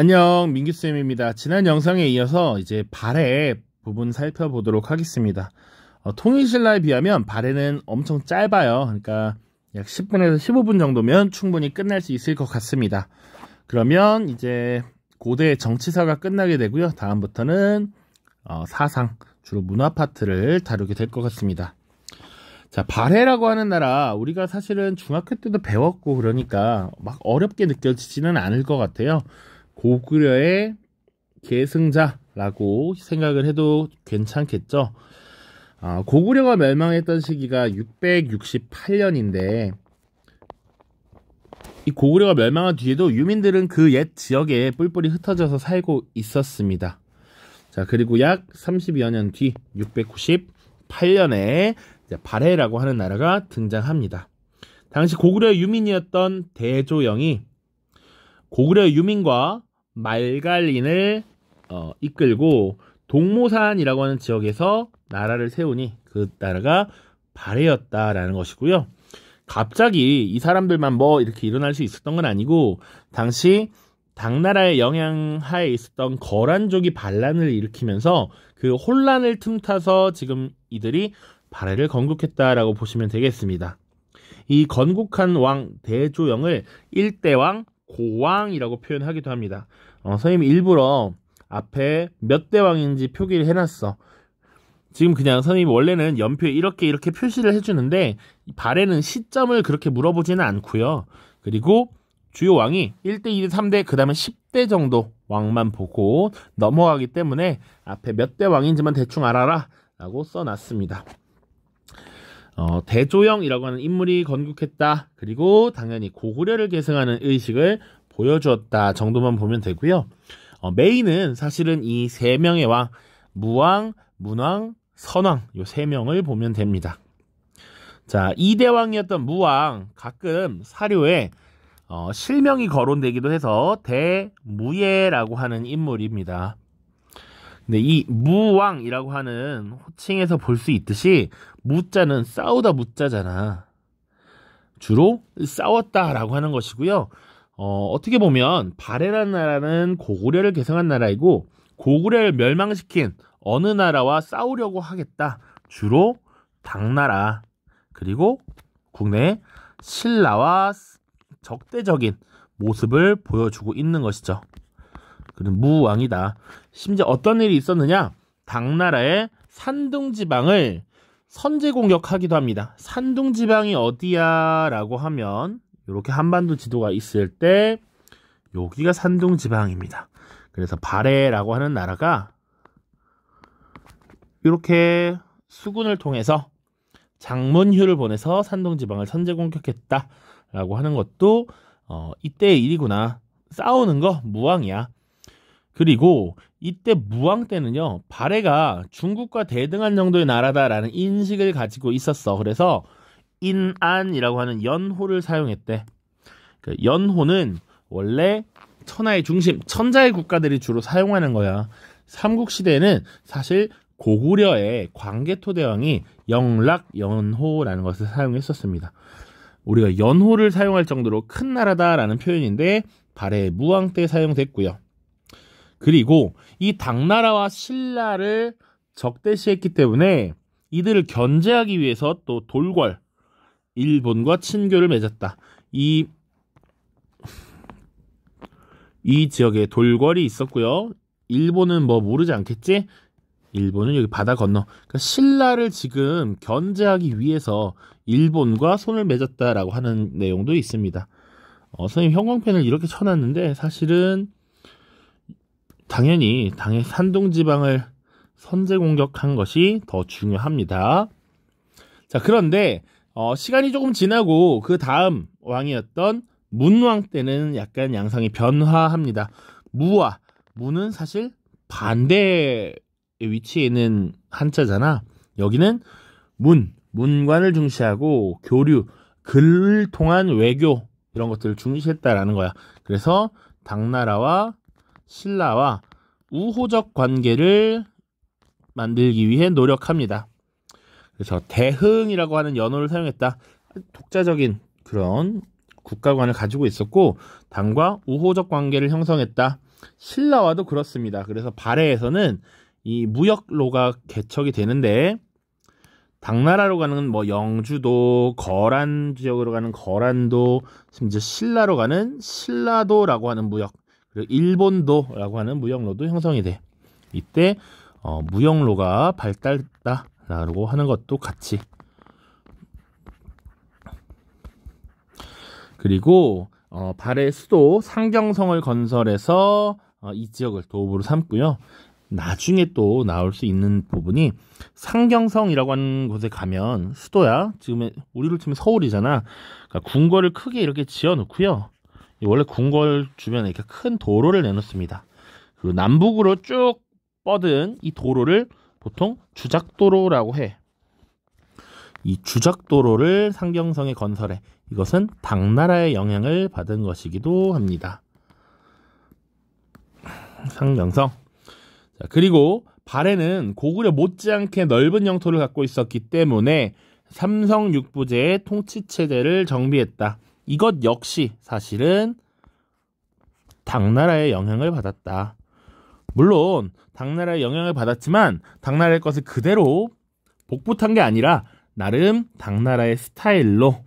안녕 민규쌤입니다. 지난 영상에 이어서 이제 발해 부분 살펴보도록 하겠습니다. 어, 통일신라에 비하면 발해는 엄청 짧아요. 그러니까 약 10분에서 15분 정도면 충분히 끝날 수 있을 것 같습니다. 그러면 이제 고대 정치사가 끝나게 되고요. 다음부터는 어, 사상, 주로 문화 파트를 다루게 될 것 같습니다. 자, 발해라고 하는 나라, 우리가 사실은 중학교 때도 배웠고 그러니까 막 어렵게 느껴지지는 않을 것 같아요. 고구려의 계승자라고 생각을 해도 괜찮겠죠. 아, 고구려가 멸망했던 시기가 668년인데 이 고구려가 멸망한 뒤에도 유민들은 그 옛 지역에 뿔뿔이 흩어져서 살고 있었습니다. 자, 그리고 약 30여 년 뒤 698년에 발해라고 하는 나라가 등장합니다. 당시 고구려의 유민이었던 대조영이 고구려의 유민과 말갈린을 어, 이끌고 동모산이라고 하는 지역에서 나라를 세우니 그 나라가 발해였다라는 것이고요. 갑자기 이 사람들만 뭐 이렇게 일어날 수 있었던 건 아니고 당시 당나라의 영향하에 있었던 거란족이 반란을 일으키면서 그 혼란을 틈타서 지금 이들이 발해를 건국했다라고 보시면 되겠습니다. 이 건국한 왕 대조영을 일대왕 고왕이라고 표현하기도 합니다. 어, 선생님이 일부러 앞에 몇 대왕인지 표기를 해놨어. 지금 그냥 선생님이 원래는 연표에 이렇게 이렇게 표시를 해주는데 발에는 시점을 그렇게 물어보지는 않고요. 그리고 주요 왕이 1대, 2대, 3대, 그 다음에 10대 정도 왕만 보고 넘어가기 때문에 앞에 몇 대 왕인지만 대충 알아라 라고 써놨습니다. 어, 대조영이라고 하는 인물이 건국했다. 그리고 당연히 고구려를 계승하는 의식을 보여주었다 정도만 보면 되고요. 어, 메인은 사실은 이 세 명의 왕, 무왕, 문왕, 선왕 요 세 명을 보면 됩니다. 자, 이대왕이었던 무왕 가끔 사료에 어, 실명이 거론되기도 해서 대무예라고 하는 인물입니다. 근이 네, 무왕이라고 하는 호칭에서 볼 수 있듯이 무자는 싸우다 무자잖아. 주로 싸웠다라고 하는 것이고요. 어, 어떻게 보면 바레란 나라는 고구려를 계승한 나라이고 고구려를 멸망시킨 어느 나라와 싸우려고 하겠다. 주로 당나라 그리고 국내 신라와 적대적인 모습을 보여주고 있는 것이죠. 그는 무왕이다. 심지어 어떤 일이 있었느냐? 당나라의 산둥 지방을 선제 공격하기도 합니다. 산둥 지방이 어디야라고 하면 이렇게 한반도 지도가 있을 때 여기가 산둥 지방입니다. 그래서 발해라고 하는 나라가 이렇게 수군을 통해서 장문휴를 보내서 산동 지방을 선제 공격했다라고 하는 것도 어, 이때의 일이구나. 싸우는 거 무왕이야. 그리고 이때 무왕 때는요, 발해가 중국과 대등한 정도의 나라다라는 인식을 가지고 있었어. 그래서 인안이라고 하는 연호를 사용했대. 그 연호는 원래 천하의 중심, 천자의 국가들이 주로 사용하는 거야. 삼국시대에는 사실 고구려의 광개토 대왕이 영락 연호라는 것을 사용했었습니다. 우리가 연호를 사용할 정도로 큰 나라다라는 표현인데 발해 무왕 때 사용됐고요. 그리고 이 당나라와 신라를 적대시했기 때문에 이들을 견제하기 위해서 또 돌궐 일본과 친교를 맺었다. 이 이 지역에 돌궐이 있었고요. 일본은 뭐 모르지 않겠지? 일본은 여기 바다 건너. 그러니까 신라를 지금 견제하기 위해서 일본과 손을 맺었다라고 하는 내용도 있습니다. 어, 선생님 형광펜을 이렇게 쳐놨는데 사실은 당연히 당의 산동 지방을 선제 공격한 것이 더 중요합니다. 자, 그런데 어, 시간이 조금 지나고 그 다음 왕이었던 문왕 때는 약간 양상이 변화합니다. 무와 무는 사실 반대의 위치에 있는 한자잖아. 여기는 문, 문관을 중시하고 교류, 글을 통한 외교 이런 것들을 중시했다라는 거야. 그래서 당나라와 신라와 우호적 관계를 만들기 위해 노력합니다. 그래서 대흥이라고 하는 연호를 사용했다. 독자적인 그런 국가관을 가지고 있었고 당과 우호적 관계를 형성했다. 신라와도 그렇습니다. 그래서 발해에서는 이 무역로가 개척이 되는데 당나라로 가는 뭐 영주도, 거란 지역으로 가는 거란도, 심지어 신라로 가는 신라도라고 하는 무역 그리고 일본도라고 하는 무역로도 형성이 돼. 이때 어, 무역로가 발달다라고 하는 것도 같이. 그리고 어, 발해 수도 상경성을 건설해서 어, 이 지역을 도읍으로 삼고요. 나중에 또 나올 수 있는 부분이 상경성이라고 하는 곳에 가면 수도야 지금 우리를 치면 서울이잖아 그러니까 궁궐을 크게 이렇게 지어놓고요 원래 궁궐 주변에 이렇게 큰 도로를 내놓습니다. 그리고 남북으로 쭉 뻗은 이 도로를 보통 주작도로라고 해. 이 주작도로를 상경성에 건설해. 이것은 당나라의 영향을 받은 것이기도 합니다. 상경성. 자, 그리고 발해는 고구려 못지않게 넓은 영토를 갖고 있었기 때문에 삼성 육부제의 통치 체제를 정비했다. 이것 역시 사실은 당나라의 영향을 받았다. 물론 당나라의 영향을 받았지만 당나라의 것을 그대로 복붙한 게 아니라 나름 당나라의 스타일로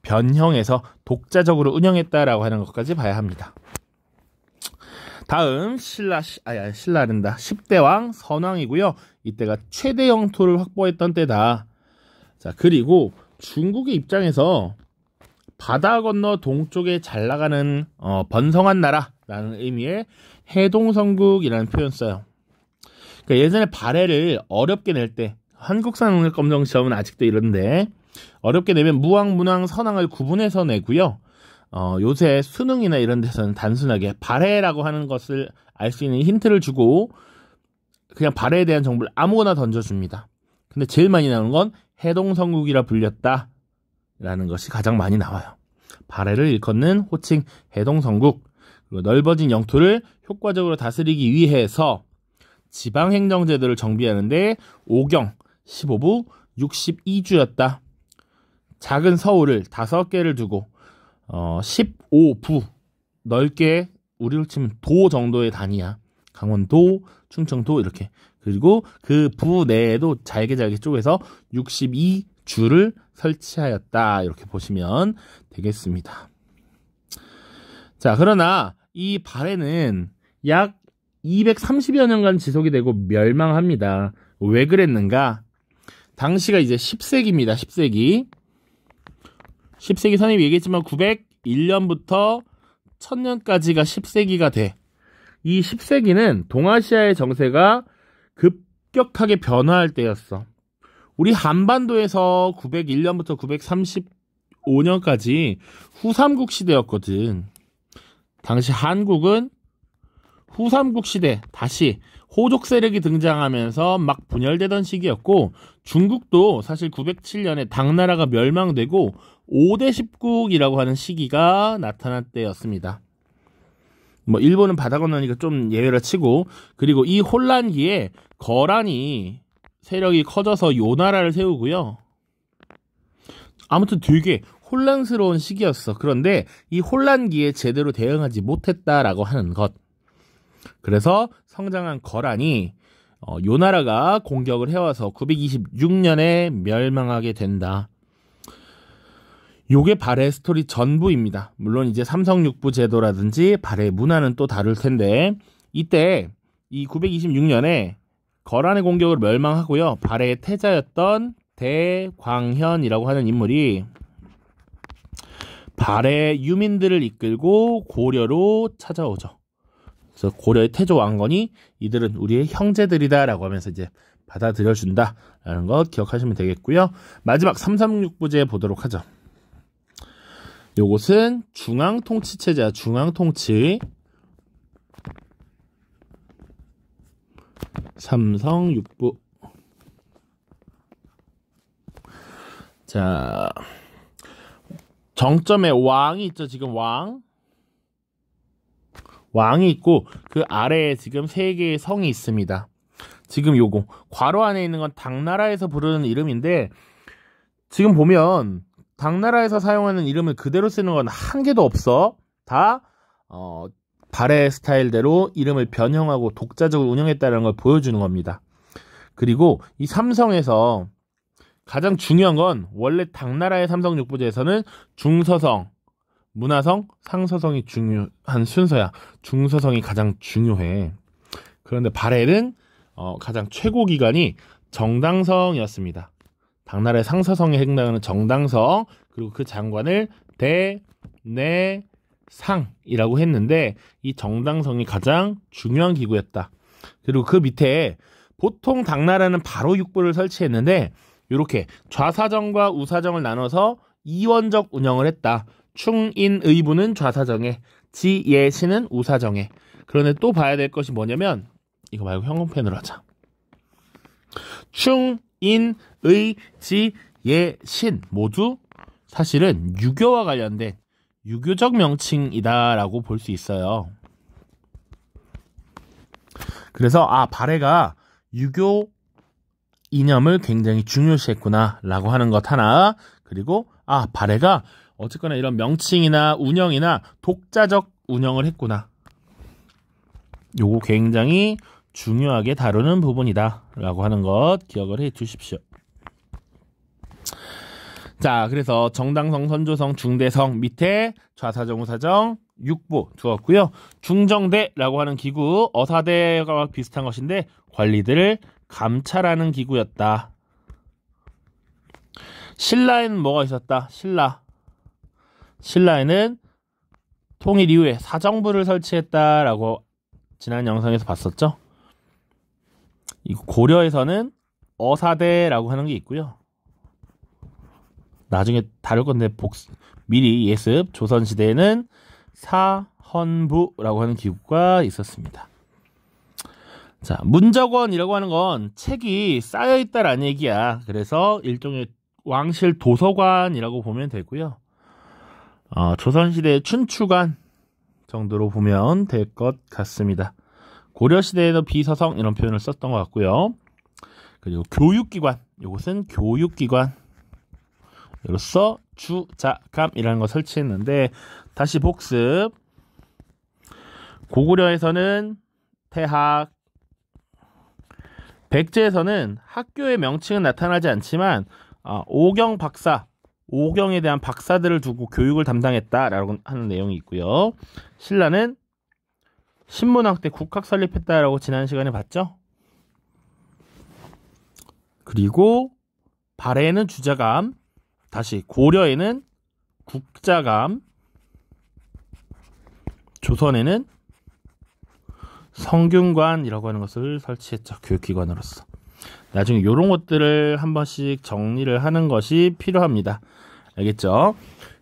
변형해서 독자적으로 운영했다라고 하는 것까지 봐야 합니다. 다음 신라 아야 신라른다 10대 왕 선왕이고요. 이때가 최대 영토를 확보했던 때다. 자 그리고 중국의 입장에서 바다 건너 동쪽에 잘 나가는 어, 번성한 나라라는 의미의 해동성국이라는 표현 써요. 그러니까 예전에 발해를 어렵게 낼 때 한국산 오늘 검정 시험은 아직도 이런데 어렵게 내면 무항, 문항, 선항을 구분해서 내고요. 어, 요새 수능이나 이런 데서는 단순하게 발해라고 하는 것을 알 수 있는 힌트를 주고 그냥 발해에 대한 정보를 아무거나 던져줍니다. 근데 제일 많이 나오는 건 해동성국이라 불렸다. 라는 것이 가장 많이 나와요. 발해를 일컫는 호칭 해동성국, 그리고 넓어진 영토를 효과적으로 다스리기 위해서 지방행정제도를 정비하는데 5경, 15부, 62주였다. 작은 서울을 5개를 두고 어, 15부 넓게 우리로 치면 도 정도의 단위야. 강원도, 충청도 이렇게. 그리고 그 부 내에도 잘게 잘게 쪼개서 62 줄을 설치하였다. 이렇게 보시면 되겠습니다. 자, 그러나 이 발해는 약 230여 년간 지속이 되고 멸망합니다. 왜 그랬는가? 당시가 이제 10세기입니다. 10세기. 10세기 선임이 얘기했지만 901년부터 1000년까지가 10세기가 돼. 이 10세기는 동아시아의 정세가 급격하게 변화할 때였어. 우리 한반도에서 901년부터 935년까지 후삼국 시대였거든. 당시 한국은 후삼국 시대 다시 호족 세력이 등장하면서 막 분열되던 시기였고 중국도 사실 907년에 당나라가 멸망되고 5대 10국이라고 하는 시기가 나타난 때였습니다. 뭐 일본은 바다 건너니까 좀 예외라 치고 그리고 이 혼란기에 거란이 세력이 커져서 요 나라를 세우고요. 아무튼 되게 혼란스러운 시기였어. 그런데 이 혼란기에 제대로 대응하지 못했다라고 하는 것. 그래서 성장한 거란이 어, 요 나라가 공격을 해와서 926년에 멸망하게 된다. 요게 발해 스토리 전부입니다. 물론 이제 삼성육부 제도라든지 발해 문화는 또 다를 텐데 이때 이 926년에 거란의 공격을 멸망하고요. 발해의 태자였던 대광현이라고 하는 인물이 발해 유민들을 이끌고 고려로 찾아오죠. 그래서 고려의 태조 왕건이 이들은 우리의 형제들이다라고 하면서 이제 받아들여 준다라는 것 기억하시면 되겠고요. 마지막 336부제 보도록 하죠. 요것은 중앙 통치 체제 중앙 통치 삼성 육부자 정점에 왕이 있죠 지금 왕 왕이 있고 그 아래에 지금 세 개의 성이 있습니다 지금 요거 괄호 안에 있는 건 당나라에서 부르는 이름인데 지금 보면 당나라에서 사용하는 이름을 그대로 쓰는 건 한 개도 없어 다 어, 발의 스타일대로 이름을 변형하고 독자적으로 운영했다는 걸 보여주는 겁니다. 그리고 이 삼성에서 가장 중요한 건 원래 당나라의 삼성 육부제에서는 중서성, 문화성, 상서성이 중요한 순서야. 중서성이 가장 중요해. 그런데 발해는 어, 가장 최고 기간이 정당성이었습니다. 당나라의 상서성에 해당하는 정당성 그리고 그 장관을 대, 내, 상이라고 했는데 이 정당성이 가장 중요한 기구였다. 그리고 그 밑에 보통 당나라는 바로 육부를 설치했는데 이렇게 좌사정과 우사정을 나눠서 이원적 운영을 했다. 충인의부는 좌사정에, 지예신은 우사정에. 그런데 또 봐야 될 것이 뭐냐면 이거 말고 형용펜으로 하자. 충인의 지예신 모두 사실은 유교와 관련된 유교적 명칭이다라고 볼 수 있어요. 그래서 아발해가 유교 이념을 굉장히 중요시했구나라고 하는 것 하나 그리고 아발해가 어쨌거나 이런 명칭이나 운영이나 독자적 운영을 했구나 요거 굉장히 중요하게 다루는 부분이다라고 하는 것 기억을 해 주십시오. 자, 그래서 정당성, 선조성, 중대성 밑에 좌사정, 우사정, 육보 두었고요. 중정대라고 하는 기구, 어사대와 비슷한 것인데 관리들을 감찰하는 기구였다. 신라에는 뭐가 있었다? 신라. 신라에는 통일 이후에 사정부를 설치했다라고 지난 영상에서 봤었죠. 고려에서는 어사대라고 하는 게 있고요. 나중에 다룰 건데 복 미리 예습 조선 시대에는 사헌부라고 하는 기구가 있었습니다. 자, 문적원이라고 하는 건 책이 쌓여 있다라는 얘기야. 그래서 일종의 왕실 도서관이라고 보면 되고요. 어, 조선시대의 춘추관 정도로 보면 될 것 같습니다. 고려시대에도 비서성 이런 표현을 썼던 것 같고요. 그리고 교육기관, 이것은 교육기관 이로서 주자감이라는 걸 설치했는데 다시 복습. 고구려에서는 태학, 백제에서는 학교의 명칭은 나타나지 않지만 아, 오경 박사, 오경에 대한 박사들을 두고 교육을 담당했다라고 하는 내용이 있고요. 신라는 신문학때 국학 설립했다라고 지난 시간에 봤죠. 그리고 발해는 주자감, 다시 고려에는 국자감, 조선에는 성균관이라고 하는 것을 설치했죠. 교육기관으로서. 나중에 이런 것들을 한 번씩 정리를 하는 것이 필요합니다. 알겠죠?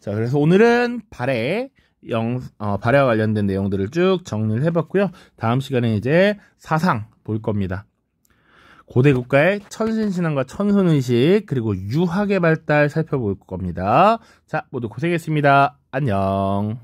자, 그래서 오늘은 발에 영, 어, 발해와 관련된 내용들을 쭉 정리를 해봤고요. 다음 시간에 이제 사상 볼 겁니다. 고대 국가의 천신신앙과 천손의식 그리고 유학의 발달 살펴볼 겁니다. 자 모두 고생했습니다. 안녕.